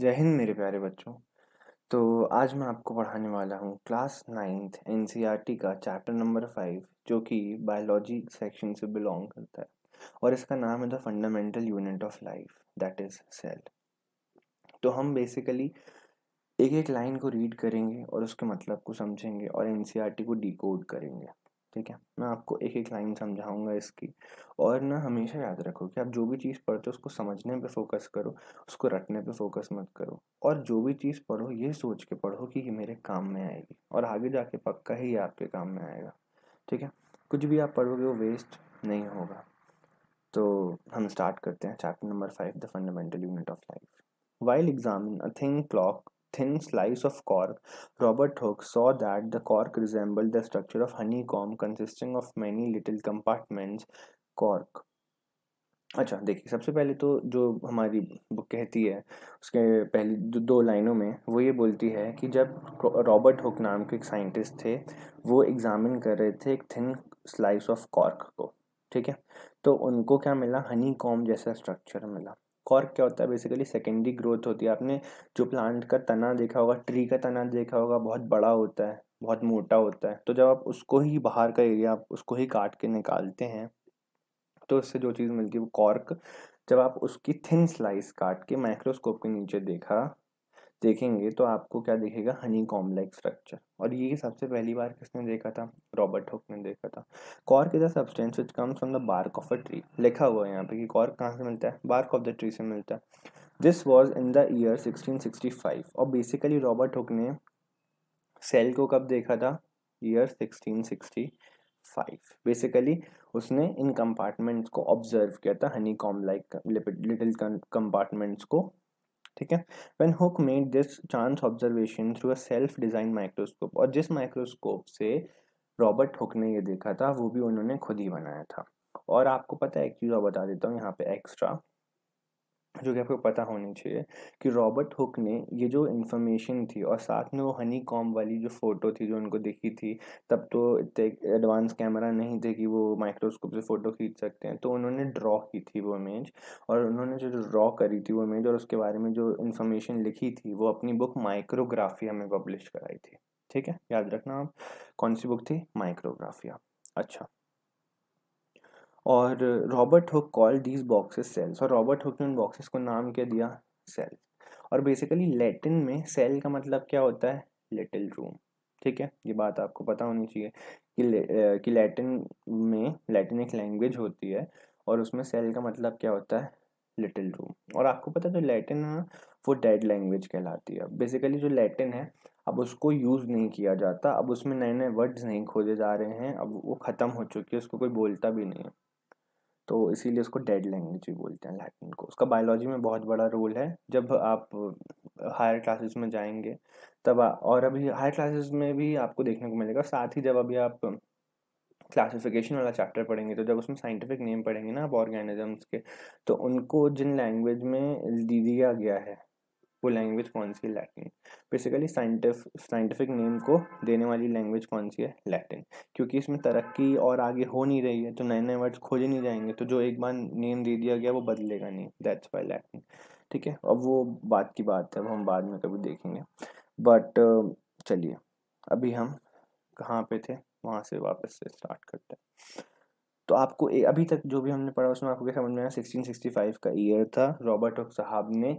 जय हिंद मेरे प्यारे बच्चों तो आज मैं आपको पढ़ाने वाला हूँ क्लास नाइन्थ एन e का चैप्टर नंबर फाइव जो कि बायोलॉजी सेक्शन से बिलोंग करता है और इसका नाम है the fundamental unit of life that is cell तो हम बेसिकली एक एक लाइन को रीड करेंगे और उसके मतलब को समझेंगे और एन e को डिकोड करेंगे ठीक है मैं आपको एक एक लाइन समझाऊंगा इसकी और ना हमेशा याद रखो कि आप जो भी चीज़ पढ़ते हो उसको समझने पे फोकस करो उसको रटने पे फोकस मत करो और जो भी चीज़ पढ़ो ये सोच के पढ़ो कि ये मेरे काम में आएगी और आगे जाके पक्का ही ये आपके काम में आएगा ठीक है कुछ भी आप पढ़ोगे वो वेस्ट नहीं होगा तो हम स्टार्ट करते हैं chapter number five the fundamental unit of life while examine a thin clock thin slice of cork, Robert Hooke saw that the cork resembled the structure of honeycomb consisting of many little compartments cork. अच्छा देखिए सबसे पहले तो जो हमारी book कहती है उसके पहले दो, दो लाइनों में वो ये बोलती है कि जब रॉबर्ट हुक नाम के एक साइंटिस्ट थे वो एग्ज़ामिन कर रहे थे एक थिन स्लाइस ऑफ कॉर्क को ठीक है तो उनको क्या मिला हनी कॉम जैसा स्ट्रक्चर मिला कॉर्क क्या होता है बेसिकली सेकेंडरी ग्रोथ होती है आपने जो प्लांट का तना देखा होगा ट्री का तना देखा होगा बहुत बड़ा होता है बहुत मोटा होता है तो जब आप उसको ही बाहर का एरिया आप उसको ही काट के निकालते हैं तो उससे जो चीज़ मिलती है वो कॉर्क जब आप उसकी थिन स्लाइस काट के माइक्रोस्कोप के नीचे देखा देखेंगे तो आपको क्या दिखेगा हनी कॉम्बलाइक स्ट्रक्चर और ये सबसे पहली बार किसने देखा था रॉबर्ट हुक ने देखा था cork is a substance which comes from the bark of a tree लिखा हुआ है यहाँ पे कि कॉर्क कहाँ से मिलता है बार्क ऑफ द ट्री से मिलता है this was in the year sixteen sixty five और बेसिकली रॉबर्ट हुक ने सेल को कब देखा था year sixteen sixty five basically उसने इन कंपार्टमेंट्स को ऑब्जर्व किया था honeycomb like little compartments को ठीक है when Hooke made this chance observation through a self design microscope और जिस माइक्रोस्कोप से रॉबर्ट हुक ने ये देखा था वो भी उन्होंने खुद ही बनाया था और आपको पता है एक चीज़ और बता देता हूँ यहाँ पे एक्स्ट्रा जो कि आपको पता होनी चाहिए कि रॉबर्ट हुक ने ये जो इन्फॉर्मेशन थी और साथ में वो हनी कॉम वाली जो फ़ोटो थी जो उनको देखी थी तब तो इतने एडवांस कैमरा नहीं थे कि वो माइक्रोस्कोप से फ़ोटो खींच सकते हैं तो उन्होंने ड्रॉ की थी वो इमेज और उन्होंने जो ड्रॉ करी थी वो इमेज और उसके बारे में जो इन्फॉर्मेशन लिखी थी वो अपनी बुक माइक्रोग्राफिया में पब्लिश कराई थी ठीक है याद रखना आप कौन सी बुक थी माइक्रोग्राफिया अच्छा और Robert Hooke call these boxes cells और रॉबर्ट हुक ने उन बॉक्सेस को नाम क्या दिया सेल और बेसिकली लैटिन में सेल का मतलब क्या होता है लिटिल रूम ठीक है ये बात आपको पता होनी चाहिए कि ले, कि लैटिन में लैटिन एक लैंग्वेज होती है और उसमें सेल का मतलब क्या होता है लिटिल रूम और आपको पता है जो लैटिन है वो डेड लैंग्वेज कहलाती है बेसिकली जो लैटिन है अब उसको यूज़ नहीं किया जाता अब उसमें नए नए वर्ड्स नहीं खोजे जा रहे हैं अब वो ख़त्म हो चुकी है उसको कोई बोलता भी नहीं है तो इसीलिए उसको डेड लैंग्वेज भी बोलते हैं लैटिन को उसका बायोलॉजी में बहुत बड़ा रोल है जब आप हायर क्लासेस में जाएंगे तब और अभी हायर क्लासेस में भी आपको देखने को मिलेगा साथ ही जब अभी आप क्लासिफिकेशन वाला चैप्टर पढ़ेंगे तो जब उसमें साइंटिफिक नेम पढ़ेंगे ना आप ऑर्गेनिजम्स के तो उनको जिन लैंग्वेज में दिया गया है वो लैंग्वेज कौन सी है लैटिन बेसिकली साइंटिफिक नेम को देने वाली लैंग्वेज कौन सी है लैटिन क्योंकि इसमें तरक्की और आगे हो नहीं रही है तो नए नए वर्ड्स खोजे नहीं जाएंगे तो जो एक बार नेम दे दिया गया वो बदलेगा नहीं दैट्स वाई लैटिन ठीक है अब वो बात की बात है अब हम बाद में कभी देखेंगे बट चलिए अभी हम कहाँ पे थे वहाँ से वापस से स्टार्ट करते हैं तो आपको ए, अभी तक जो भी हमने पढ़ा उसमें आपको क्या समझ में आया 1665 का ईयर था रॉबर्ट हुक साहब ने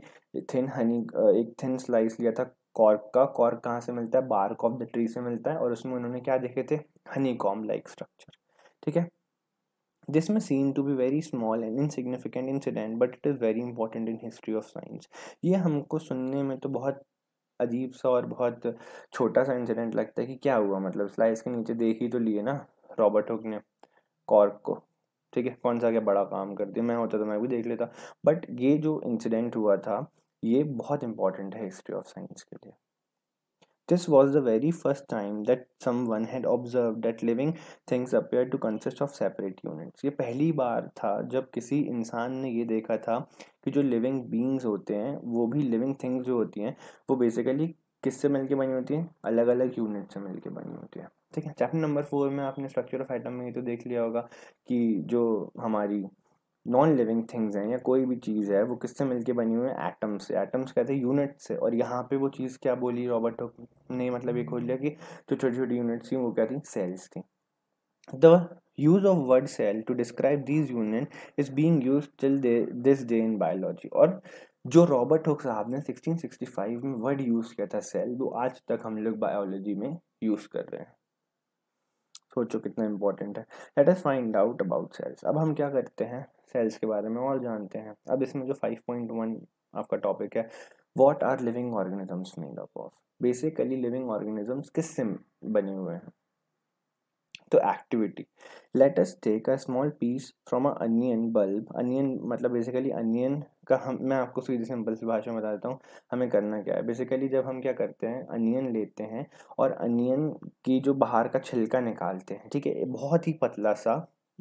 थिन हनी एक थिन स्लाइस लिया था कॉर्क का कॉर्क कहाँ से मिलता है बार्क ऑफ द ट्री से मिलता है और उसमें उन्होंने क्या देखे थे हनी कॉम लाइक स्ट्रक्चर ठीक है this may seem to be very small and insignificant incident but it is very important in history of science ये हमको सुनने में तो बहुत अजीब सा और बहुत छोटा सा इंसिडेंट लगता है कि क्या हुआ मतलब स्लाइस के नीचे देख ही तो लिए ना रॉबर्ट हुक ने कॉर्क को ठीक है कौन सा क्या बड़ा काम करती है मैं होता तो मैं भी देख लेता बट ये जो इंसिडेंट हुआ था ये बहुत इंपॉर्टेंट है हिस्ट्री ऑफ साइंस के लिए this was the very first time that someone had observe that living things appear to consist of separate units ये पहली बार था जब किसी इंसान ने ये देखा था कि जो लिविंग बींग्स होते हैं वो भी लिविंग थिंग्स जो होती हैं वो बेसिकली किससे मिलके बनी होती है अलग अलग यूनिट से मिलके बनी होती है ठीक है चैप्टर नंबर फोर में आपने स्ट्रक्चर ऑफ आइटम में ये तो देख लिया होगा कि जो हमारी नॉन लिविंग थिंग्स हैं या कोई भी चीज़ है वो किससे मिलके बनी हुई है एटम्स से एटम्स कहते हैं यूनिट से और यहाँ पे वो चीज़ क्या बोली रॉबर्ट ने मतलब ये खोज लिया कि जो छोटी छोटी यूनिट्स थी वो क्या थी सेल्स थी the use of word cell to describe these unit is being use till this day in biology और जो रॉबर्ट हुक साहब ने 1665 में वर्ड यूज़ किया था सेल वो आज तक हम लोग बायोलॉजी में यूज़ कर रहे हैं सोचो कितना इम्पोर्टेंट है let us find out about cells अब हम क्या करते हैं सेल्स के बारे में और जानते हैं अब इसमें जो 5.1 आपका टॉपिक है what are living organisms made up of basically living organisms किससे बने हुए हैं तो activity let us take a small piece from a onion bulb onion मतलब बेसिकली अनियन का हम मैं आपको सीधी सिंपल सी भाषा में बता देता हूँ हमें करना क्या है बेसिकली जब हम क्या करते हैं अनियन लेते हैं और अनियन की जो बाहर का छिलका निकालते हैं ठीक है बहुत ही पतला सा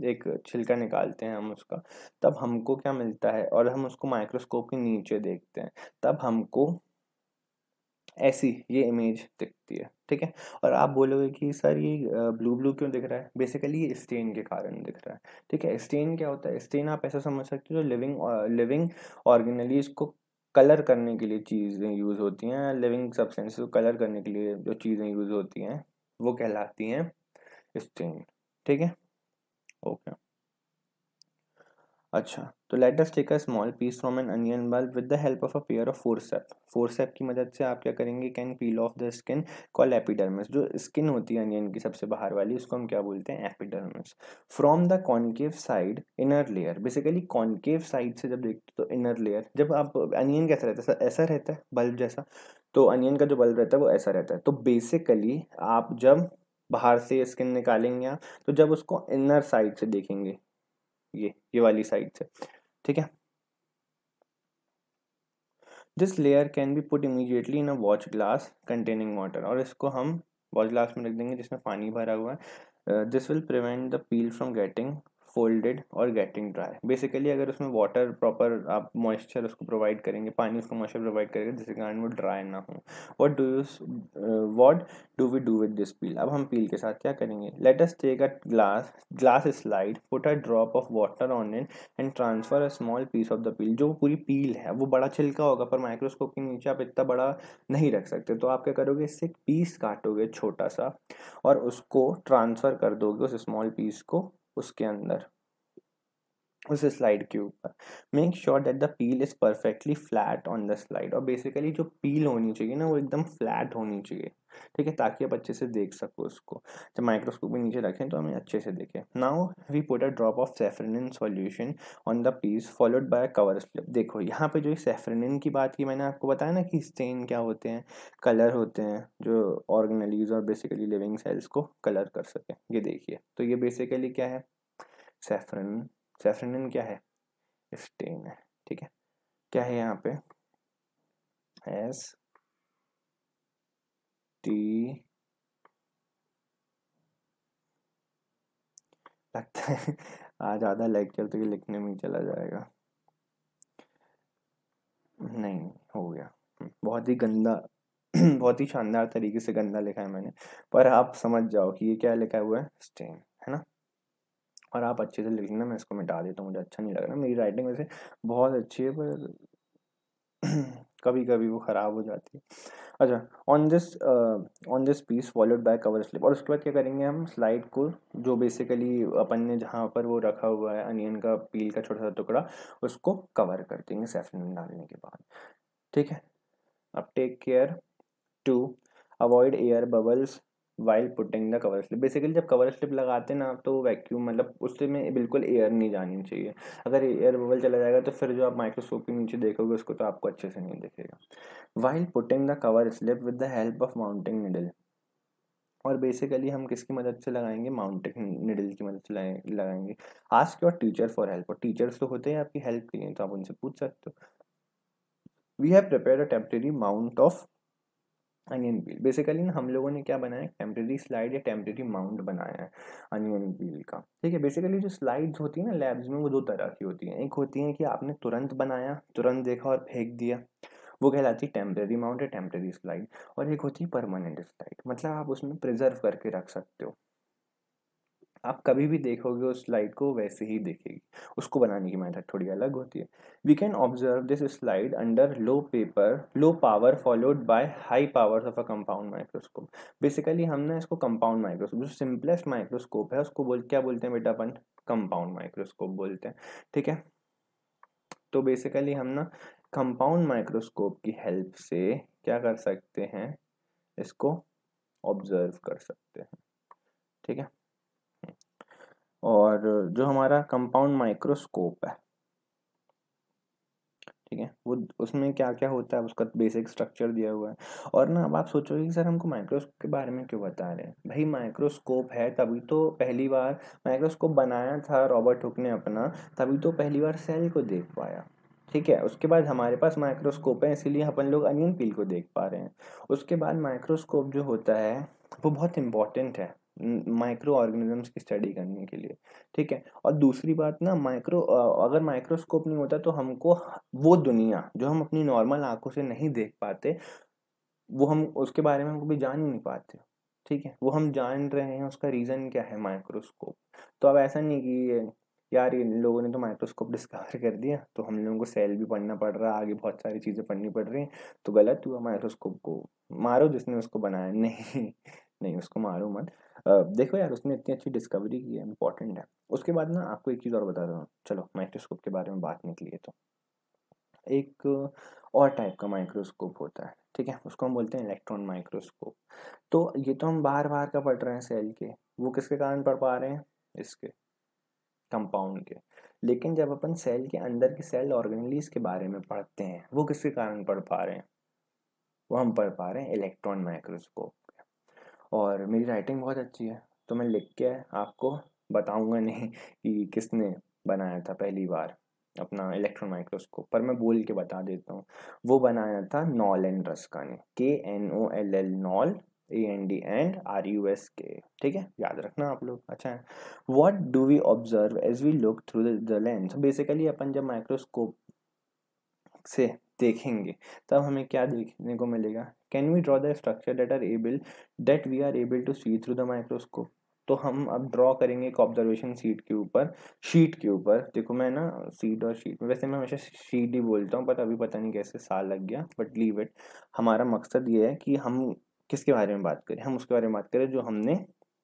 एक छिलका निकालते हैं हम उसका तब हमको क्या मिलता है और हम उसको माइक्रोस्कोप के नीचे देखते हैं तब हमको ऐसी ये इमेज दिखती है ठीक है और आप बोलोगे कि सर ये ब्लू ब्लू क्यों दिख रहा है बेसिकली ये स्टेन के कारण दिख रहा है ठीक है स्टेन क्या होता है स्टेन आप ऐसा समझ सकते हो जो लिविंग लिविंग ऑर्गेनली को कलर करने के लिए चीज़ें यूज़ होती हैं लिविंग सब्सटेंस को कलर करने के लिए जो चीज़ें यूज़ होती हैं वो कहलाती हैं स्टेन ठीक है ओके okay. अच्छा तो let us take a small piece from an onion bulb with the help of a pair of forcep forcep की मदद से आप क्या करेंगे can peel off the skin call epidermis जो स्किन होती है अनियन की सबसे बाहर वाली उसको हम क्या बोलते हैं epidermis from the concave side inner layer basically concave side से जब देखते तो इनर लेयर जब आप अनियन कैसा रहता है ऐसा रहता है बल्ब जैसा तो अनियन का जो बल्ब रहता है वो ऐसा रहता है तो बेसिकली आप जब बाहर से स्किन निकालेंगे आप तो जब उसको इनर साइड से देखेंगे ये ये वाली साइड से ठीक है this layer can be put immediately in a watch glass containing water और इसको हम वॉच ग्लास में रख देंगे जिसमें पानी भरा हुआ है this will prevent the peel from getting folded और गेटिंग ड्राई बेसिकली अगर उसमें वाटर प्रॉपर आप मॉइस्चर उसको प्रोवाइड करेंगे पानी उसको मॉइस्चर प्रोवाइड करेंगे जिसके कारण वो ड्राई ना हो what do you what do we do with this peel अब हम पील के साथ क्या करेंगे let us take a glass glass slide put a drop of water on it and transfer a small piece of the peel जो पूरी पील है वो बड़ा छिलका होगा पर माइक्रोस्कोप के नीचे आप इतना बड़ा नहीं रख सकते तो आप क्या करोगे इससे एक पीस काटोगे छोटा सा और उसको ट्रांसफ़र कर दोगे उस स्मॉल पीस को उसके अंदर उस स्लाइड के ऊपर make sure that the peel is perfectly flat on the slide और बेसिकली जो पील होनी चाहिए ना वो एकदम फ्लैट होनी चाहिए ठीक है ताकि आप अच्छे से देख सको उसको जब माइक्रोस्कोप भी नीचे रखें तो हमें अच्छे से देखें now we put a drop of safranin solution on the piece followed by cover slip देखो यहाँ पे जो सेफ्रेनिन की बात की मैंने आपको बताया ना कि स्टेन क्या होते हैं कलर होते हैं जो ऑर्गेनलीज और बेसिकली लिविंग सेल्स को कलर कर सके ये देखिए तो ये बेसिकली क्या है सेफ्रन सेफ्रेनिन क्या है फिफ्टीन है ठीक है क्या है यहाँ पे एस टी लगता है आज आधा लेक्चर तो ये लिखने में चला जाएगा नहीं हो गया हम्म, बहुत ही गंदा बहुत ही शानदार तरीके से गंदा लिखा है मैंने पर आप समझ जाओ कि ये क्या लिखा हुआ है स्टेन है ना और आप अच्छे से लिख लेना मैं इसको मिटा देता हूँ मुझे अच्छा नहीं लग रहा मेरी राइटिंग वैसे बहुत अच्छी है पर कभी कभी वो ख़राब हो जाती है अच्छा on this on this piece followed by cover slip और उसके बाद क्या करेंगे हम स्लाइड को जो बेसिकली अपन ने जहाँ पर वो रखा हुआ है अनियन का पील का छोटा सा टुकड़ा उसको कवर कर देंगे सेफलिन डालने के बाद ठीक है अब take care to avoid air bubbles while putting the cover slip basically जब कवर स्लिप लगाते हैं ना आप तो वैक्यूम मतलब उससे में बिल्कुल एयर नहीं जानी चाहिए अगर एयर बबल चला जाएगा तो फिर जो आप माइक्रोस्कोप के नीचे देखोगे उसको तो आपको अच्छे से नहीं दिखेगा while putting the cover slip with the help of mounting needle और बेसिकली हम किसकी मदद से लगाएंगे माउंटिंग निडल की मदद से लगाएंगे ask your teacher for help और टीचर्स तो होते हैं आपकी हेल्प के लिए तो आप उनसे पूछ सकते हो we have prepare a temporary mount of onion wheel basically ना हम लोगों ने क्या बनाया टेम्प्रेरी स्लाइड या टेम्प्रेरी माउंट बनाया है अनियन व्हील का ठीक है बेसिकली जो स्लाइड्स होती है ना लैब्स में वो दो तरह की होती हैं एक होती है कि आपने तुरंत बनाया तुरंत देखा और फेंक दिया वो कहलाती है टेम्प्रेरी माउंट या टेम्प्रेरी स्लाइड और एक होती है परमानेंट स्लाइड मतलब आप उसमें प्रिजर्व करके रख सकते हो आप कभी भी देखोगे उस स्लाइड को वैसे ही देखेगी उसको बनाने की मेथड थोड़ी अलग होती है we can observe this slide under low paper low power followed by high power of a compound microscope basically हमने इसको कंपाउंड माइक्रोस्कोप जो सिंपलेस्ट माइक्रोस्कोप है उसको बोल क्या बोलते हैं बेटा अपन कंपाउंड माइक्रोस्कोप बोलते हैं ठीक है तो बेसिकली हम ना कंपाउंड माइक्रोस्कोप की हेल्प से क्या कर सकते हैं इसको ऑब्जर्व कर सकते हैं ठीक है और जो हमारा कंपाउंड माइक्रोस्कोप है ठीक है वो उसमें क्या क्या होता है उसका बेसिक स्ट्रक्चर दिया हुआ है और ना अब आप सोचोगे कि सर हमको माइक्रोस्कोप के बारे में क्यों बता रहे हैं भाई माइक्रोस्कोप है तभी तो पहली बार माइक्रोस्कोप बनाया था रॉबर्ट हुक ने अपना तभी तो पहली बार सेल को देख पाया ठीक है उसके बाद हमारे पास माइक्रोस्कोप है इसीलिए अपन लोग अनियन पील को देख पा रहे हैं उसके बाद माइक्रोस्कोप जो होता है वो बहुत इम्पॉर्टेंट है माइक्रो ऑर्गेनिजम्स की स्टडी करने के लिए ठीक है और दूसरी बात ना माइक्रो अगर माइक्रोस्कोप नहीं होता तो हमको वो दुनिया जो हम अपनी नॉर्मल आंखों से नहीं देख पाते वो हम उसके बारे में हमको भी जान ही नहीं पाते ठीक है वो हम जान रहे हैं उसका रीज़न क्या है माइक्रोस्कोप तो अब ऐसा नहीं कि यार इन लोगों ने तो माइक्रोस्कोप डिस्कवर कर दिया तो हम लोगों को सेल भी पढ़ना पड़ रहा आगे बहुत सारी चीज़ें पढ़नी पड़ रही हैं तो गलत हुआ माइक्रोस्कोप को मारो जिसने उसको बनाया नहीं नहीं उसको मारो मत देखो यार उसने इतनी अच्छी डिस्कवरी की है इंपॉर्टेंट है उसके बाद ना आपको एक चीज़ और बता रहा हूँ चलो माइक्रोस्कोप के बारे में बात निकली है तो एक और टाइप का माइक्रोस्कोप होता है ठीक है उसको हम बोलते हैं इलेक्ट्रॉन माइक्रोस्कोप तो ये तो हम बार बार का पढ़ रहे हैं सेल के वो किसके कारण पढ़ पा रहे हैं इसके कंपाउंड के लेकिन जब अपन सेल के अंदर के सेल ऑर्गेनलीज के बारे में पढ़ते हैं वो किसके कारण पढ़ पा रहे हैं वो हम पढ़ पा रहे हैं इलेक्ट्रॉन माइक्रोस्कोप और मेरी राइटिंग बहुत अच्छी है तो मैं लिख के आपको बताऊंगा नहीं कि किसने बनाया था पहली बार अपना इलेक्ट्रॉन माइक्रोस्कोप पर मैं बोल के बता देता हूँ वो बनाया था नॉल एंड रस्का ने K N O L L Knoll A N D and R U S K ठीक है याद रखना आप लोग अच्छा है what do we observe as we look through the lens basically अपन जब माइक्रोस्कोप से देखेंगे तब हमें क्या देखने को मिलेगा can we draw the structure that are able that we are able to see through the microscope तो हम अब ड्रॉ करेंगे एक ऑब्जर्वेशन सीट के ऊपर शीट के ऊपर देखो मैं ना सीट और शीट वैसे मैं हमेशा शीट ही बोलता हूँ बट अभी पता नहीं कैसे साल लग गया बट लीव इट हमारा मकसद ये है कि हम किसके बारे में बात करें हम उसके बारे में बात करें जो हमने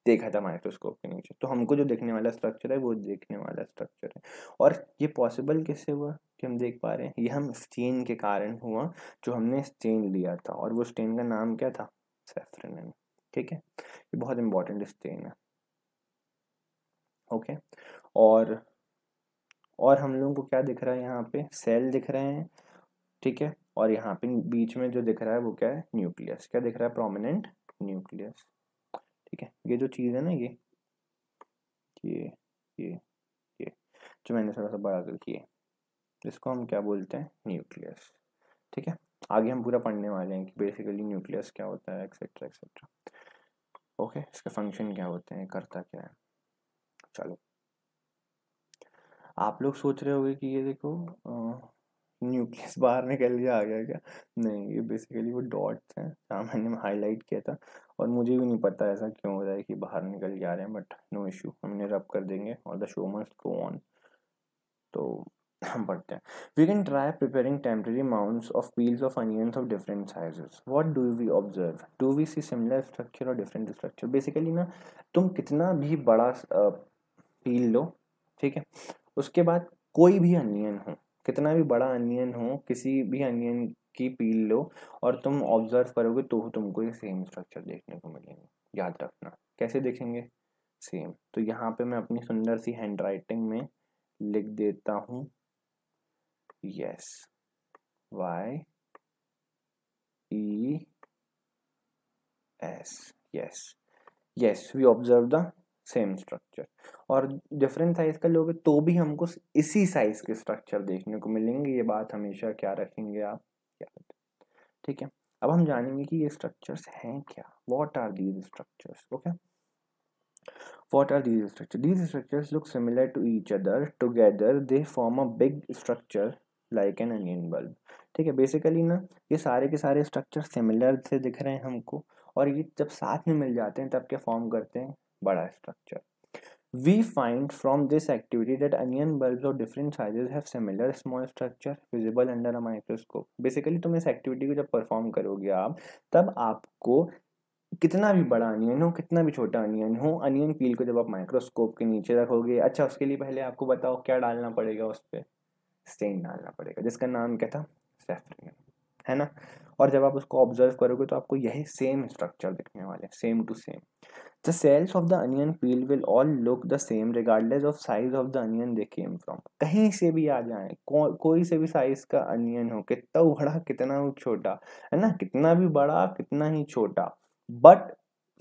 देखा था माइक्रोस्कोप के नीचे तो हमको जो देखने वाला स्ट्रक्चर है वो देखने वाला स्ट्रक्चर है और ये पॉसिबल कैसे हुआ कि हम देख पा रहे हैं ये हम स्टेन के कारण हुआ जो हमने स्टेन लिया था और वो स्टेन का नाम क्या था सेफ्रेनिन ठीक है ये बहुत इंपॉर्टेंट स्टेन है ओके और और हम लोगों को क्या दिख रहा है यहाँ पे सेल दिख रहे हैं ठीक है और यहाँ पे बीच में जो दिख रहा है वो क्या है न्यूक्लियस क्या दिख रहा है प्रोमिनेंट न्यूक्लियस ठीक है ये जो चीज़ है ना ये ये ये ये जो मैंने थोड़ा सा बड़ा कर किया इसको हम क्या बोलते हैं न्यूक्लियस ठीक है आगे हम पूरा पढ़ने वाले हैं कि बेसिकली न्यूक्लियस क्या होता है एक्सेट्रा एक्सेट्रा ओके इसके फंक्शन क्या होते हैं करता क्या है चलो आप लोग सोच रहे होंगे कि ये देखो आ, न्यूक्लियस बाहर निकल गया आ गया क्या नहीं ये बेसिकली वो डॉट्स हैं जहाँ मैंने हाईलाइट किया था और मुझे भी नहीं पता ऐसा क्यों हो रहा है कि बाहर निकल के आ रहे हैं बट नो इशू हम इन्हें रब कर देंगे और the show must go on तो हम पढ़ते हैं we can try preparing temporary mounts of peels of onions of different sizes what do we observe do we see similar structure और डिफरेंट स्ट्रक्चर बेसिकली ना तुम कितना भी बड़ा पील लो ठीक है उसके बाद कोई भी अनियन हो कितना भी बड़ा अनियन हो किसी भी अनियन की पील लो और तुम ऑब्जर्व करोगे तो तुमको ये सेम स्ट्रक्चर देखने को मिलेंगे याद रखना कैसे देखेंगे सेम तो यहाँ पे मैं अपनी सुंदर सी हैंड राइटिंग में लिख देता हूँ yes Y E S yes yes we observe the same structure और डिफरेंट साइज का लोगे तो भी हमको इसी साइज के स्ट्रक्चर देखने को मिलेंगे ये बात हमेशा क्या रखेंगे आप याद ठीक है अब हम जानेंगे कि ये स्ट्रक्चर्स हैं क्या what are these structures okay What are these structure these structures look similar to each other Together, they form a big structure like an onion bulb ठीक है बेसिकली ना ये सारे के सारे स्ट्रक्चर सिमिलर से दिख रहे हैं हमको और ये जब साथ में मिल जाते हैं तब क्या फॉर्म करते हैं बड़ा structure we find from this activity that onion bulbs of different sizes have similar small structure visible under a microscope तुम इस एक्टिविटी को जब परफॉर्म करोगे आप तब आपको कितना भी बड़ा अनियन हो कितना भी छोटा अनियन हो अनियन पील को जब आप माइक्रोस्कोप के नीचे रखोगे अच्छा उसके लिए पहले आपको बताओ क्या डालना पड़ेगा उस पर स्टेन डालना पड़ेगा जिसका नाम क्या था सेफ्रियन है ना और जब आप उसको ऑब्जर्व करोगे तो आपको यही सेम स्ट्रक्चर दिखने वाले same to same The cells of the onion peel will all look the same regardless of size of the onion they came from. कहीं से भी आ जाए को, कोई से भी साइज का अनियन हो कितना बड़ा कितना छोटा है ना कितना भी बड़ा कितना ही छोटा बट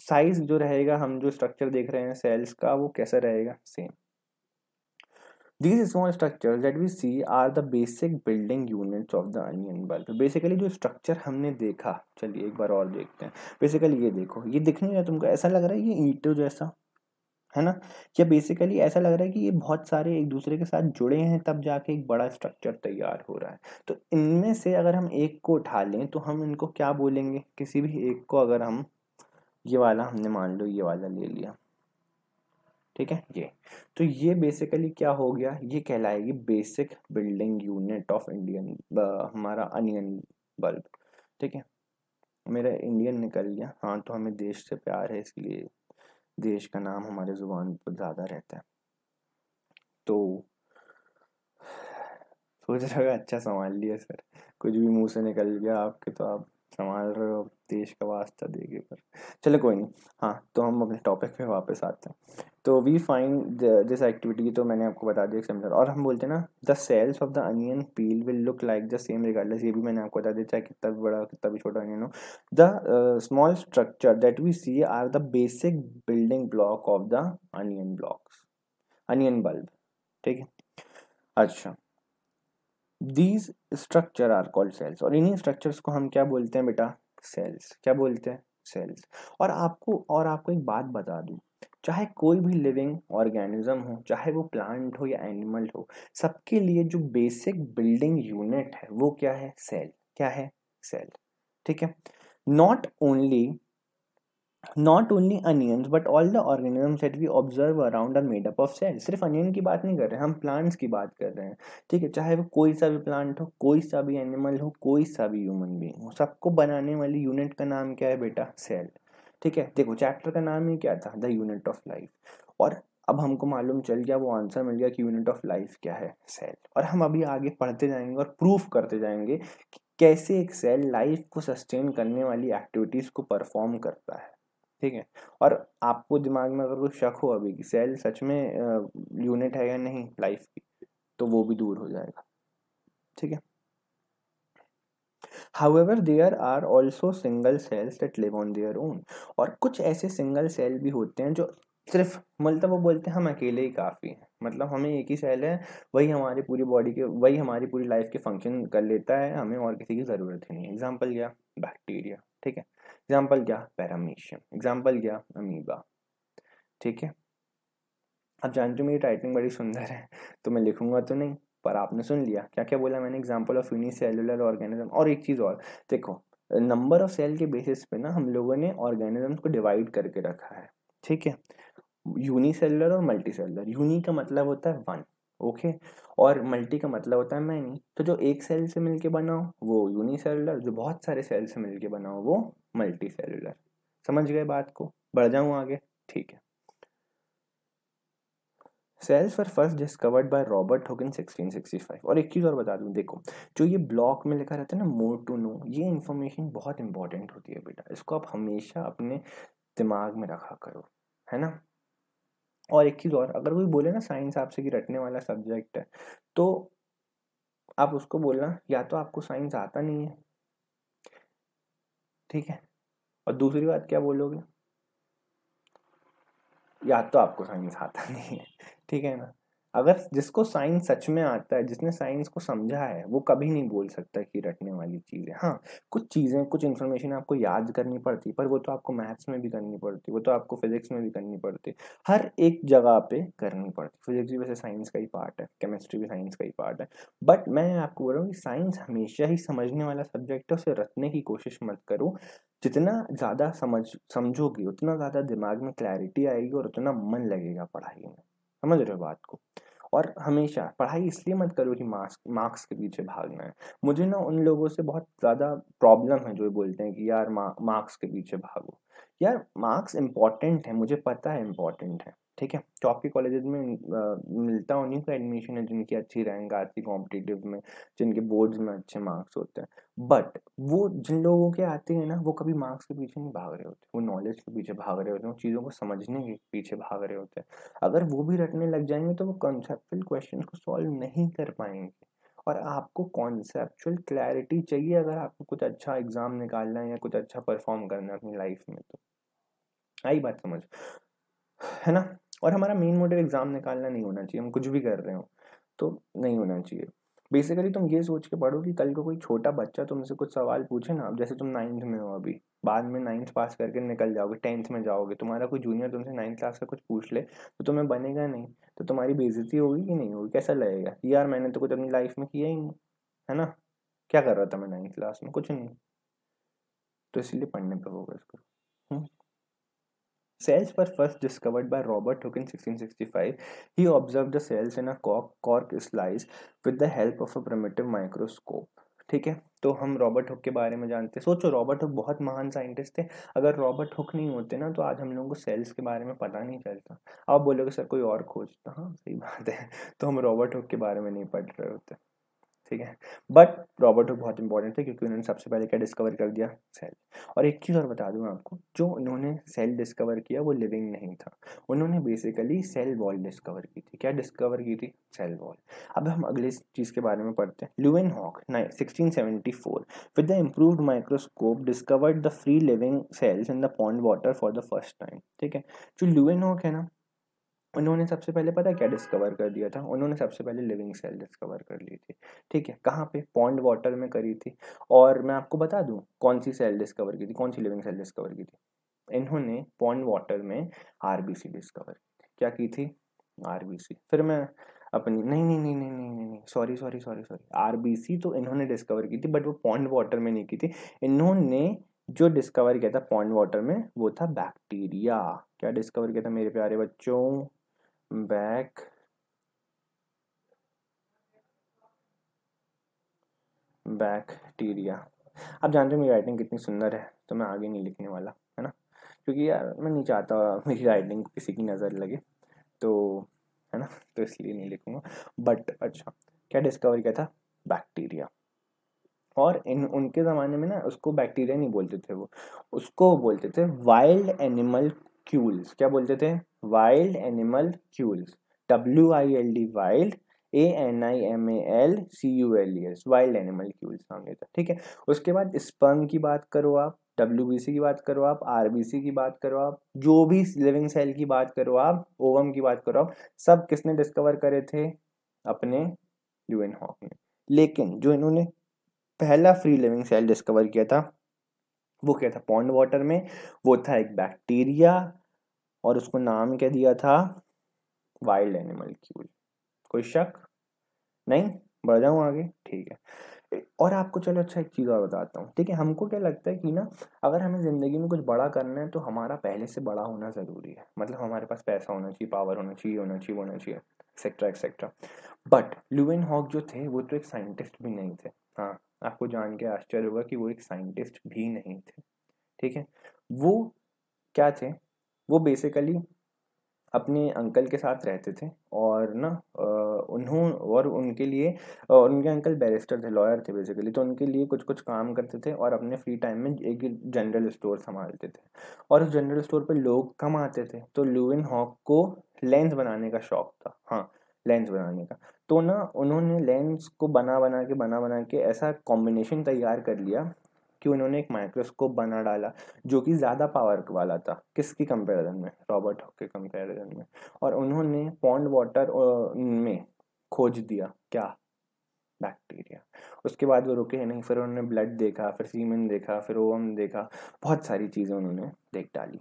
साइज जो रहेगा हम जो स्ट्रक्चर देख रहे हैं सेल्स का वो कैसा रहेगा same these small structure that we see are the basic building units of the onion bulb basically जो स्ट्रक्चर हमने देखा चलिए एक बार और देखते हैं बेसिकली ये देखो ये दिखने में तुमको ऐसा लग रहा है ये ईटो जैसा है ना या बेसिकली ऐसा लग रहा है कि ये बहुत सारे एक दूसरे के साथ जुड़े हैं तब जाके एक बड़ा स्ट्रक्चर तैयार हो रहा है तो इनमें से अगर हम एक को उठा लें तो हम इनको क्या बोलेंगे किसी भी एक को अगर हम ये वाला हमने मान लो ये वाला ले लिया ठीक है ये तो ये बेसिकली क्या हो गया ये कहलाएगी basic building unit of Indian हमारा अनियन बल्ब ठीक है मेरा इंडियन निकल गया हाँ तो हमें देश से प्यार है इसलिए देश का नाम हमारे जुबान पर ज़्यादा रहता है तो सोच रहा अच्छा संभाल लिया सर कुछ भी मुंह से निकल गया आपके तो आप संभाल रहे हो देश का वास्ता देगी पर चलो कोई नहीं हाँ तो हम अपने टॉपिक पे वापस आते हैं तो वी फाइंड दिस एक्टिविटी तो मैंने आपको बता दिया सिमिलर और हम बोलते हैं ना the cells of the onion peel will look like the same regardless ये भी मैंने आपको बता दिया चाहे कितना भी बड़ा कितना भी छोटा अनियन हो the small structure that we see are the basic building block of the onion blocks onion bulb ठीक है अच्छा these structure are called cells और इन्हीं स्ट्रक्चर्स को हम क्या बोलते हैं बेटा सेल्स क्या बोलते हैं सेल्स और आपको और आपको एक बात बता दूँ चाहे कोई भी लिविंग ऑर्गेनिज्म हो चाहे वो प्लांट हो या एनिमल हो सबके लिए जो बेसिक बिल्डिंग यूनिट है वो क्या है सेल क्या है सेल ठीक है not only not only onions but all the organisms that we observe around are made up of cell सिर्फ अनियन की बात नहीं कर रहे हैं हम प्लांट्स की बात कर रहे हैं ठीक है चाहे वो कोई सा भी प्लांट हो कोई सा भी एनिमल हो कोई सा भी ह्यूमन बींग हो सबको बनाने वाली यूनिट का नाम क्या है बेटा सेल ठीक है देखो चैप्टर का नाम ही क्या था द यूनिट ऑफ लाइफ और अब हमको मालूम चल गया वो आंसर मिल गया कि यूनिट ऑफ लाइफ क्या है सेल और हम अभी आगे पढ़ते जाएंगे और प्रूफ करते जाएंगे कि कैसे एक सेल लाइफ को सस्टेन करने वाली एक्टिविटीज़ को परफॉर्म करता है ठीक है और आपको दिमाग में अगर कोई शक हो अभी कि सेल सच में यूनिट है या नहीं लाइफ की तो वो भी दूर हो जाएगा ठीक है however there are also single cells that live on their own और कुछ ऐसे single cell भी होते हैं जो सिर्फ मतलब वो बोलते हैं हम अकेले ही काफ़ी हैं मतलब हमें एक ही सेल है वही हमारी पूरी बॉडी के वही हमारी पूरी लाइफ के फंक्शन कर लेता है हमें और किसी की ज़रूरत ही नहीं है एग्जाम्पल क्या बैक्टीरिया ठीक है एग्जाम्पल क्या पैरामीशियम एग्जाम्पल क्या अमीबा ठीक है आप जानते हो मेरी टाइटिंग बड़ी सुंदर है तो मैं लिखूँगा तो नहीं पर आपने सुन लिया क्या क्या बोला मैंने example of unicellular organism और एक चीज़ और देखो नंबर ऑफ सेल के बेसिस पे ना हम लोगों ने ऑर्गेनिजम्स को डिवाइड करके रखा है ठीक है यूनी सेलुलर और मल्टी सेलुलर यूनी का मतलब होता है वन ओके और मल्टी का मतलब होता है मैनी तो जो एक सेल से मिलके बना हो वो यूनी सेलुलर जो बहुत सारे सेल से मिलके बना हो वो मल्टी सेलुलर समझ गए बात को बढ़ जाऊँ आगे ठीक है cells for first discovered by Robert Hooke in 1665 और एक चीज़ और बता दूं देखो जो ये ब्लॉक में लिखा रहता है ना मोर टू नो ये इन्फॉर्मेशन बहुत इंपॉर्टेंट होती है बेटा इसको आप हमेशा अपने दिमाग में रखा करो है ना और एक चीज़ और अगर कोई बोले ना साइंस आपसे कि रटने वाला सब्जेक्ट है तो आप उसको बोलना या तो आपको साइंस आता नहीं है ठीक है और दूसरी बात क्या बोलोगे या तो आपको साइंस आता नहीं है ठीक है ना अगर जिसको साइंस सच में आता है जिसने साइंस को समझा है वो कभी नहीं बोल सकता कि रटने वाली चीज़ें हाँ कुछ चीज़ें कुछ इन्फॉर्मेशन आपको याद करनी पड़ती पर वो तो आपको मैथ्स में भी करनी पड़ती वो तो आपको फिजिक्स में भी करनी पड़ती हर एक जगह पे करनी पड़ती फिजिक्स भी वैसे साइंस का ही पार्ट है केमिस्ट्री भी साइंस का ही पार्ट है बट मैं आपको बोल रहा हूँ कि साइंस हमेशा ही समझने वाला सब्जेक्ट है उसे रटने की कोशिश मत करो जितना ज़्यादा समझ समझोगे उतना ज़्यादा दिमाग में क्लैरिटी आएगी और उतना मन लगेगा पढ़ाई में समझ रहे हो बात को और हमेशा पढ़ाई इसलिए मत करो कि मार्क्स मार्क्स के पीछे भागना है मुझे ना उन लोगों से बहुत ज़्यादा प्रॉब्लम है जो बोलते हैं कि यार मार्क्स के पीछे भागो यार मार्क्स इम्पॉर्टेंट है मुझे पता है इम्पॉर्टेंट है ठीक है तो आपके कॉलेजेस में आ, मिलता उन्हीं को एडमिशन है जिनकी अच्छी रैंक आती है कॉम्पिटिटिव में जिनके बोर्ड्स में अच्छे मार्क्स होते हैं बट वो जिन लोगों के आते हैं ना वो कभी मार्क्स के पीछे नहीं भाग रहे होते वो नॉलेज के पीछे भाग रहे होते हैं चीज़ों को समझने के पीछे भाग रहे होते हैं अगर वो भी रटने लग जाएंगे तो वो कॉन्सेप्चुअल क्वेश्चन को सॉल्व नहीं कर पाएंगे और आपको कॉन्सेप्चुअल क्लैरिटी चाहिए अगर आपको कुछ अच्छा एग्ज़ाम निकालना है या कुछ अच्छा परफॉर्म करना है अपनी लाइफ में तो आई बात समझ है ना और हमारा मेन मोटिव एग्ज़ाम निकालना नहीं होना चाहिए हम कुछ भी कर रहे हो तो नहीं होना चाहिए बेसिकली तुम ये सोच के पढ़ो कि कल को कोई छोटा बच्चा तुमसे कुछ सवाल पूछे ना जैसे तुम नाइन्थ में हो अभी बाद में नाइन्थ पास करके निकल जाओगे टेंथ में जाओगे तुम्हारा कोई जूनियर तुमसे नाइन्थ क्लास का कुछ पूछ ले तो तुम्हें बनेगा नहीं तो तुम्हारी बेजती होगी कि नहीं होगी कैसा लगेगा यार मैंने तो कुछ अपनी लाइफ में किया ही नहीं है ना क्या कर रहा था मैं नाइन्थ क्लास में कुछ नहीं तो इसलिए पढ़ने पर फोकस करो Cells were first discovered by Robert Hooke in 1665. He observed the cells in a cork, cork slice with the help of a primitive microscope. ठीक है तो हम रॉबर्ट हुक के बारे में जानते हैं सोचो रॉबर्ट हुक बहुत महान साइंटिस्ट थे अगर रॉबर्ट हुक नहीं होते ना तो आज हम लोगों को सेल्स के बारे में पता नहीं चलता आप बोलोगे सर कोई और खोजता हाँ सही बात है तो हम रॉबर्ट हुक के बारे में नहीं पढ़ रहे होते ठीक है बट रॉबर्ट हुक बहुत इंपॉर्टेंट थे क्योंकि उन्होंने सबसे पहले क्या डिस्कवर कर दिया सेल और एक चीज़ और बता दूँ आपको जो उन्होंने सेल डिस्कवर किया वो लिविंग नहीं था उन्होंने बेसिकली सेल वॉल डिस्कवर की थी क्या डिस्कवर की थी सेल वॉल अब हम अगले चीज़ के बारे में पढ़ते हैं Leeuwenhoek sixteen seventy four with the improved microscope discovered the free living cells in the pond water for the first time ठीक है जो लुविन हॉक है ना उन्होंने सबसे पहले पता क्या डिस्कवर कर दिया था उन्होंने सबसे पहले लिविंग सेल डिस्कवर कर ली थी ठीक है कहाँ पे पॉन्ड वाटर में करी थी और मैं आपको बता दूँ कौन सी सेल डिस्कवर की थी कौन सी लिविंग सेल डिस्कवर की थी इन्होंने पॉन्ड वाटर में आर डिस्कवर की थी क्या की थी आर फिर मैं अपनी नहीं नहीं नहीं नहीं नहीं नहीं सॉरी सॉरी सॉरी सॉरी आर तो इन्होंने डिस्कवर की थी बट वो पॉन्ड वाटर में नहीं की थी इन्होंने जो डिस्कवर किया था पॉन्ड वाटर में वो था बैक्टीरिया क्या डिस्कवर किया था मेरे प्यारे बच्चों back bacteria आप जानते हो मेरी राइटिंग कितनी सुंदर है तो मैं आगे नहीं लिखने वाला है ना क्योंकि यार मैं नहीं चाहता मेरी राइटिंग किसी की नज़र लगे तो है ना तो इसलिए नहीं लिखूंगा बट अच्छा क्या डिस्कवर किया था बैक्टीरिया और इन उनके ज़माने में ना उसको बैक्टीरिया नहीं बोलते थे वो उसको बोलते थे वाइल्ड एनिमल क्यूल्स क्या बोलते थे wild animalcules W I L D wild A N I M A L C U L E S wild animalcules नाम देता ठीक है उसके बाद स्पर्म की बात करो आप डब्ल्यू बी सी की बात करो आप आर बी सी की बात करो आप जो भी लिविंग सेल की बात करो आप ओवम की बात करो आप सब किसने डिस्कवर करे थे अपने ल्यून हॉक ने लेकिन जो इन्होंने पहला फ्री लिविंग सेल डिस्कवर किया था वो क्या था पॉन्ड वाटर में वो था एक बैक्टीरिया और उसको नाम क्या दिया था वाइल्ड एनिमल क्यूल कोई शक नहीं बढ़ जाऊँ आगे ठीक है और आपको चलो अच्छा एक चीज़ और बताता हूँ ठीक है हमको क्या लगता है कि ना अगर हमें ज़िंदगी में कुछ बड़ा करना है तो हमारा पहले से बड़ा होना ज़रूरी है मतलब हमारे पास पैसा होना चाहिए पावर होना चाहिए होना चाहिए होना चाहिए etcetera etcetera but Leeuwenhoek जो थे वो तो एक साइंटिस्ट भी नहीं थे हाँ आपको जान के आश्चर्य होगा कि वो एक साइंटिस्ट भी नहीं थे ठीक है वो क्या थे वो बेसिकली अपने अंकल के साथ रहते थे और ना उन्हों और उनके लिए उनके अंकल बैरिस्टर थे लॉयर थे बेसिकली तो उनके लिए कुछ कुछ काम करते थे और अपने फ्री टाइम में एक जनरल स्टोर संभालते थे और उस जनरल स्टोर पे लोग कम आते थे तो लुविन हॉक को लेंस बनाने का शौक था हाँ लेंस बनाने का तो ना उन्होंने लेंस को बना बना के बना बना के ऐसा कॉम्बिनेशन तैयार कर लिया कि उन्होंने एक माइक्रोस्कोप बना डाला जो कि ज़्यादा पावर वाला था किसकी कंपैरिजन में रॉबर्ट हॉक के कंपैरिजन में और उन्होंने पॉन्ड वाटर में खोज दिया क्या बैक्टीरिया उसके बाद वो रुके नहीं फिर उन्होंने ब्लड देखा फिर सीमेंट देखा फिर ओवम देखा बहुत सारी चीज़ें उन्होंने देख डाली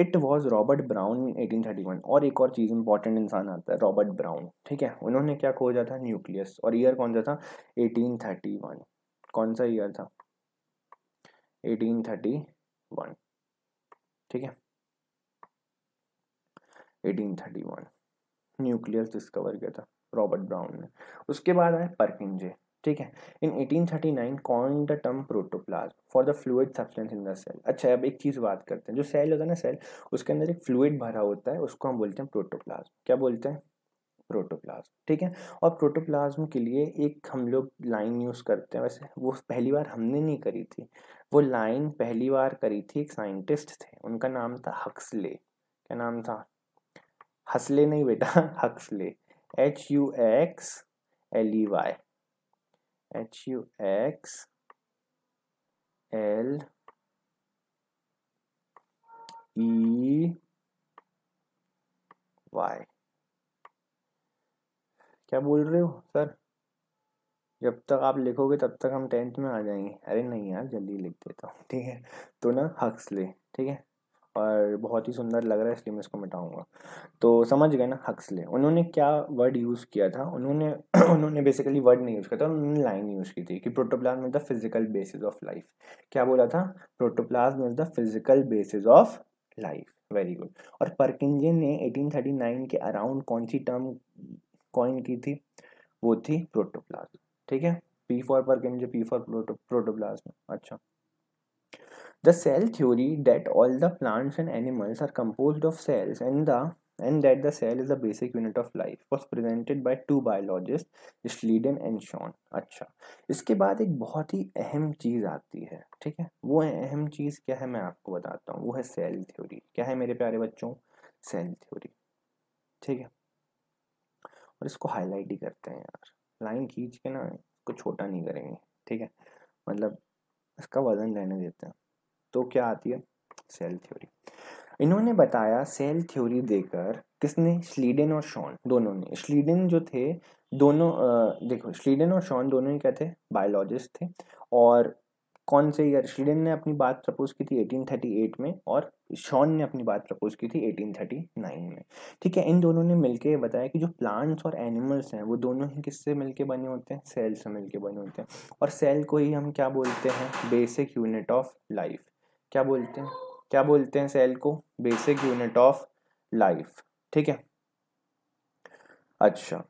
it was Robert Brown in one और एक और चीज़ इंपॉर्टेंट इंसान आता है रॉबर्ट ब्राउन ठीक है उन्होंने क्या खोजा था न्यूक्लियस और ईयर कौन सा था एटीन थर्टी वन कौन सा ईयर था एटीन थर्टी वन ठीक है eighteen thirty one nucleus discover किया था रॉबर्ट ब्राउन ने उसके बाद आए परकिंजे ठीक है in 1839 coin the term protoplasm for the fluid substance in the cell अच्छा अब एक चीज़ बात करते हैं जो सेल होता है ना सेल उसके अंदर एक फ्लूड भरा होता है उसको हम बोलते हैं प्रोटोप्लाज्म क्या बोलते हैं प्रोटोप्लाज्म ठीक है और प्रोटोप्लाज्म के लिए एक हम लोग लाइन यूज़ करते हैं वैसे वो पहली बार हमने नहीं करी थी वो लाइन पहली बार करी थी एक साइंटिस्ट थे उनका नाम था हक्सले क्या नाम था हसले नहीं बेटा Huxley H U X L E Y h u x l e y क्या बोल रहे हो सर जब तक आप लिखोगे तब तक हम टेंथ में आ जाएंगे अरे नहीं यार जल्दी लिख देता हूँ ठीक है तो ना हक्स ले ठीक है और बहुत ही सुंदर लग रहा है इसलिए मैं इसको मिटाऊंगा तो समझ गए ना हक्सले उन्होंने क्या वर्ड यूज़ किया था उन्होंने उन्होंने बेसिकली वर्ड नहीं यूज़ किया था उन्होंने लाइन यूज़ की थी कि protoplasm is the physical basis of life क्या बोला था protoplasm is the physical basis of life very good और परकिंजन ने 1839 के अराउंड कौन सी टर्म कॉइन की थी वो थी प्रोटोप्लाज्म ठीक है P for Purkinje P for protoplasm अच्छा The cell theory that all the plants and animals are composed of cells and the and that the cell is the basic unit of life was presented by two biologists Schleiden and Schwann अच्छा इसके बाद एक बहुत ही अहम चीज़ आती है ठीक है वो अहम चीज़ क्या है मैं आपको बताता हूँ वो है सेल थ्योरी क्या है मेरे प्यारे बच्चों सेल थ्योरी ठीक है और इसको हाईलाइट ही करते हैं यार लाइन खींच के ना इसको छोटा नहीं करेंगे ठीक है मतलब इसका वज़न रहने देते हैं तो क्या आती है सेल थ्योरी इन्होंने बताया सेल थ्योरी देकर किसने स्लीडन और शॉन दोनों ने स्लीडन जो थे दोनों आ, देखो स्लीडन और शॉन दोनों ही क्या थे बायोलॉजिस्ट थे और कौन से ईयर स्लीडन ने अपनी बात प्रपोज की थी 1838 में और शॉन ने अपनी बात प्रपोज की थी 1839 में ठीक है इन दोनों ने मिलके बताया कि जो प्लांट्स और एनिमल्स हैं वो दोनों ही किससे मिलके बने होते हैं सेल से मिलके बने होते हैं और सेल को ही हम क्या बोलते हैं बेसिक यूनिट ऑफ लाइफ क्या बोलते हैं क्या बोलते हैं सेल को बेसिक यूनिट ऑफ लाइफ ठीक है अच्छा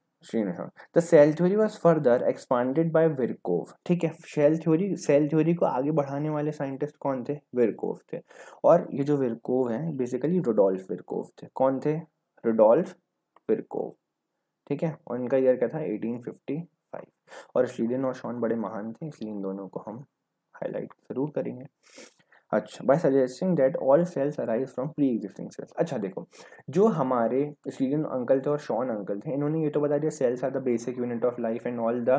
the cell theory was further expanded by Virchow ठीक है सेल थ्योरी सेल थ्योरी को आगे बढ़ाने वाले साइंटिस्ट कौन थे विरकोव थे और ये जो विरकोव हैं बेसिकली रोडोल्फ विरकोव थे कौन थे रोडोल्फ विरकोव ठीक है और इनका ईयर क्या था 1855 और स्वीडन और शॉन बड़े महान थे इसलिए इन दोनों को हम हाईलाइट ज़रूर करेंगे अच्छा by suggesting that all cells arise from pre existing cells अच्छा देखो जो हमारे स्टीवन अंकल थे और शॉन अंकल थे इन्होंने ये तो बता दिया cells are the basic unit of life and all the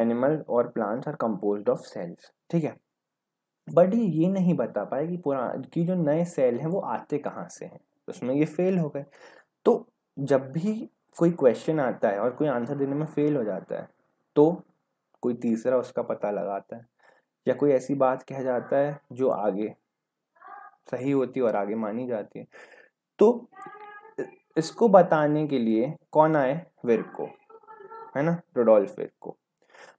animal और plants are compose of cells ठीक है बट ये ये नहीं बता पाए कि पुरा कि जो नए सेल हैं वो आते कहाँ से हैं उसमें ये फेल हो गए तो जब भी कोई क्वेश्चन आता है और कोई आंसर देने में फेल हो जाता है तो कोई तीसरा उसका पता लगाता है या कोई ऐसी बात कह जाता है जो आगे सही होती है और आगे मानी जाती है तो इसको बताने के लिए कौन आए विरको है ना Rudolf Virchow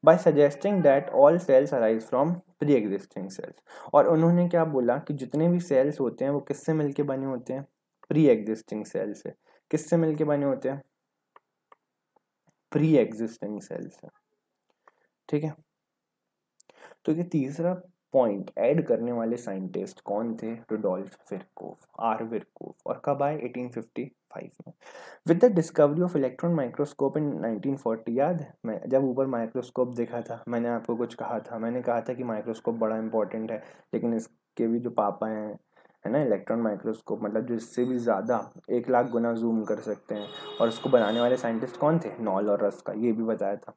by suggesting that all cells arise from pre existing cells और उन्होंने क्या बोला कि जितने भी सेल्स होते हैं वो किससे मिलके बने होते हैं प्री एग्जिस्टिंग सेल्स से किससे मिलके बने होते हैं प्री एग्जिस्टिंग सेल्स से ठीक है तो ये तीसरा पॉइंट ऐड करने वाले साइंटिस्ट कौन थे रुडोल्फ तो विरकोव आर विरकोव और कब आए 1855 में with the discovery of electron microscope in 1940 याद है मैं जब ऊपर माइक्रोस्कोप देखा था मैंने आपको कुछ कहा था मैंने कहा था कि माइक्रोस्कोप बड़ा इंपॉर्टेंट है लेकिन इसके भी जो पापा हैं है ना इलेक्ट्रॉन माइक्रोस्कोप मतलब जो इससे भी ज़्यादा एक लाख गुना जूम कर सकते हैं और उसको बनाने वाले साइंटिस्ट कौन थे नॉल और रस का ये भी बताया था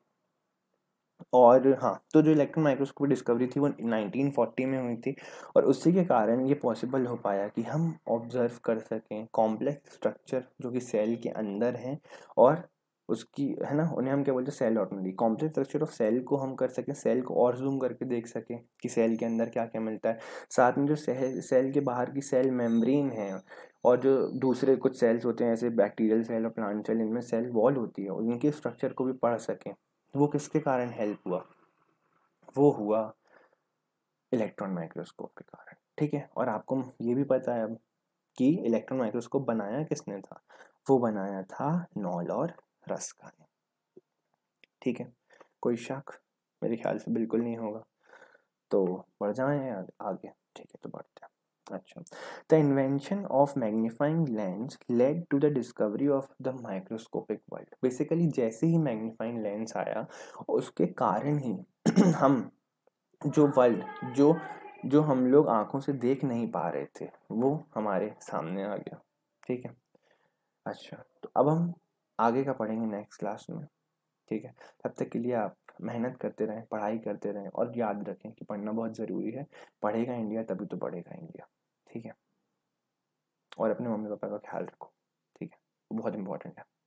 और हाँ तो जो इलेक्ट्रॉन माइक्रोस्कोप की डिस्कवरी थी वो 1940 में हुई थी और उसी के कारण ये पॉसिबल हो पाया कि हम ऑब्जर्व कर सकें कॉम्प्लेक्स स्ट्रक्चर जो कि सेल के अंदर हैं और उसकी है ना उन्हें हम क्या बोलते हैं cell ordinary complex structure of cell को हम कर सकें सेल को और जूम करके देख सकें कि सेल के अंदर क्या क्या मिलता है साथ में जो सेल सेल के बाहर की सेल मेम्ब्रेन है और जो दूसरे कुछ सेल्स होते हैं जैसे बैक्टीरियल सेल और प्लांट सेल इनमें सेल वॉल होती है उनके स्ट्रक्चर को भी पढ़ सकें वो किसके कारण हेल्प हुआ वो हुआ इलेक्ट्रॉन माइक्रोस्कोप के कारण ठीक है और आपको ये भी पता है अब कि इलेक्ट्रॉन माइक्रोस्कोप बनाया किसने था वो बनाया था नॉल और रस्का ने ठीक है कोई शक मेरे ख्याल से बिल्कुल नहीं होगा तो बढ़ जाएं आगे ठीक है तो बढ़ते हैं अच्छा the invention of magnifying lens led to the discovery of the microscopic world basically जैसे ही मैग्नीफाइंग लेंस आया उसके कारण ही हम जो वर्ल्ड जो जो हम लोग आंखों से देख नहीं पा रहे थे वो हमारे सामने आ गया ठीक है अच्छा तो अब हम आगे का पढ़ेंगे नेक्स्ट क्लास में ठीक है तब तक के लिए आप मेहनत करते रहें पढ़ाई करते रहें और याद रखें कि पढ़ना बहुत ज़रूरी है पढ़ेगा इंडिया तभी तो बढ़ेगा इंडिया ठीक है और अपने मम्मी पापा का ख्याल रखो ठीक है वो बहुत इंपॉर्टेंट है